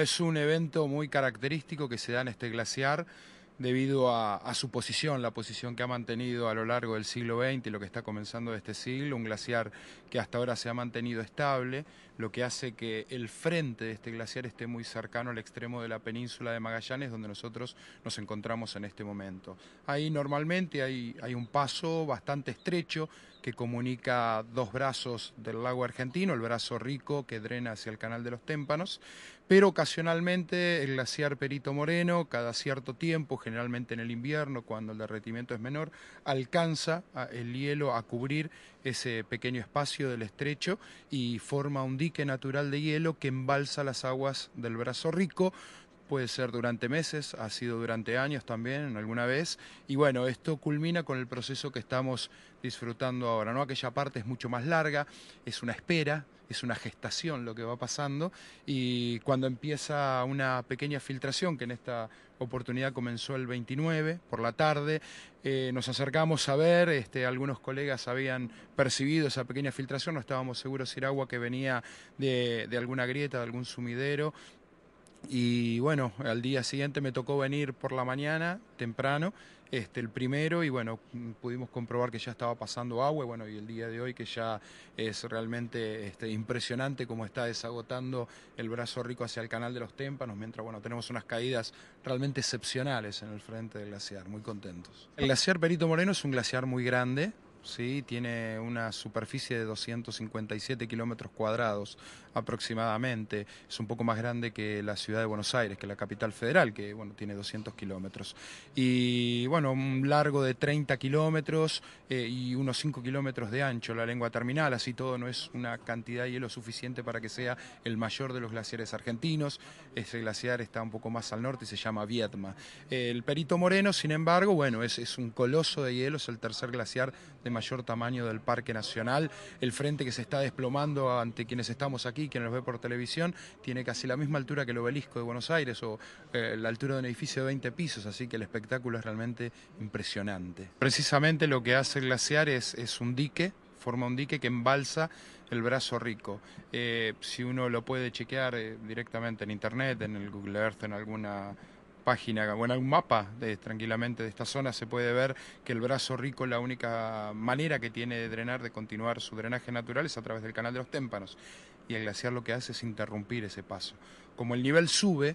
Es un evento muy característico que se da en este glaciar debido a, su posición, la posición que ha mantenido a lo largo del siglo XX y lo que está comenzando este siglo, un glaciar que hasta ahora se ha mantenido estable, lo que hace que el frente de este glaciar esté muy cercano al extremo de la península de Magallanes, donde nosotros nos encontramos en este momento. Ahí normalmente hay, hay un paso bastante estrecho que comunica dos brazos del lago argentino, el brazo rico que drena hacia el canal de los témpanos, pero ocasionalmente el glaciar Perito Moreno, cada cierto tiempo, generalmente en el invierno, cuando el derretimiento es menor, alcanza el hielo a cubrir ese pequeño espacio del estrecho y forma un dique natural de hielo que embalsa las aguas del brazo rico, puede ser durante meses, ha sido durante años también, en alguna vez. Y bueno, esto culmina con el proceso que estamos disfrutando ahora, ¿no? Aquella parte es mucho más larga, es una espera, es una gestación lo que va pasando y cuando empieza una pequeña filtración que en esta oportunidad comenzó el 29 por la tarde, eh, nos acercamos a ver, este, algunos colegas habían percibido esa pequeña filtración, no estábamos seguros si era agua que venía de alguna grieta, de algún sumidero, y bueno, al día siguiente me tocó venir por la mañana, temprano, este, el primero, y bueno, pudimos comprobar que ya estaba pasando agua, y bueno, y el día de hoy que ya es realmente este, impresionante cómo está desagotando el brazo rico hacia el canal de los témpanos, mientras, bueno, tenemos unas caídas realmente excepcionales en el frente del glaciar, muy contentos. El glaciar Perito Moreno es un glaciar muy grande, ¿sí? tiene una superficie de 257 kilómetros cuadrados aproximadamente. Es un poco más grande que la ciudad de Buenos Aires, que es la capital federal, que bueno, tiene 200 kilómetros. Y bueno, un largo de 30 kilómetros eh, y unos 5 kilómetros de ancho la lengua terminal, así todo no es una cantidad de hielo suficiente para que sea el mayor de los glaciares argentinos. Ese glaciar está un poco más al norte y se llama Viedma. El Perito Moreno, sin embargo, bueno, es, es un coloso de hielo, es el tercer glaciar de mayor tamaño del Parque Nacional, el frente que se está desplomando ante quienes estamos aquí, quienes los ve por televisión, tiene casi la misma altura que el obelisco de Buenos Aires o eh, la altura de un edificio de 20 pisos, así que el espectáculo es realmente impresionante. Precisamente lo que hace el glaciar es, es un dique, forma un dique que embalsa el brazo rico. Eh, si uno lo puede chequear eh, directamente en internet, en el Google Earth, en alguna página bueno, en mapa, de, tranquilamente, de esta zona se puede ver que el brazo rico, la única manera que tiene de drenar, de continuar su drenaje natural, es a través del canal de los témpanos. Y el glaciar lo que hace es interrumpir ese paso. Como el nivel sube,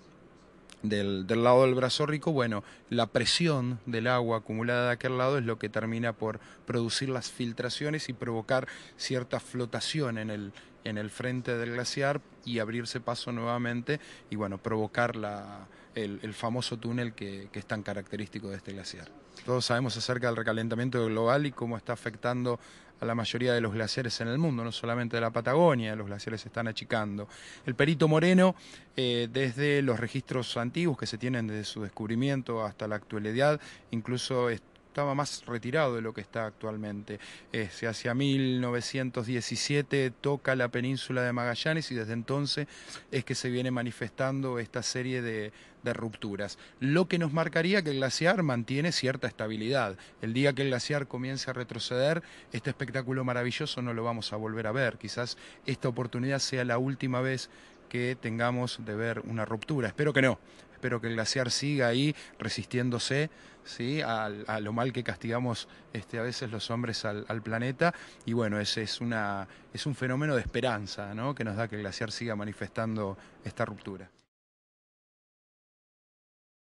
del, lado del brazo rico, bueno, la presión del agua acumulada de aquel lado es lo que termina por producir las filtraciones y provocar cierta flotación en el, en el frente del glaciar y abrirse paso nuevamente y bueno, provocar la, el, famoso túnel que, que es tan característico de este glaciar. Todos sabemos acerca del recalentamiento global y cómo está afectando a la mayoría de los glaciares en el mundo, no solamente de la Patagonia, los glaciares se están achicando. El perito moreno, eh, desde los registros antiguos que se tienen desde su descubrimiento hasta la actualidad, incluso estaba más retirado de lo que está actualmente. Eh, se hacia 1917 toca la península de Magallanes y desde entonces es que se viene manifestando esta serie de, de rupturas. Lo que nos marcaría que el glaciar mantiene cierta estabilidad. El día que el glaciar comience a retroceder, este espectáculo maravilloso no lo vamos a volver a ver. Quizás esta oportunidad sea la última vez que tengamos de ver una ruptura. Espero que no, espero que el glaciar siga ahí resistiéndose ¿sí? a, lo mal que castigamos este, a veces los hombres al, al planeta. Y bueno, ese es, una, es un fenómeno de esperanza ¿no? que nos da que el glaciar siga manifestando esta ruptura.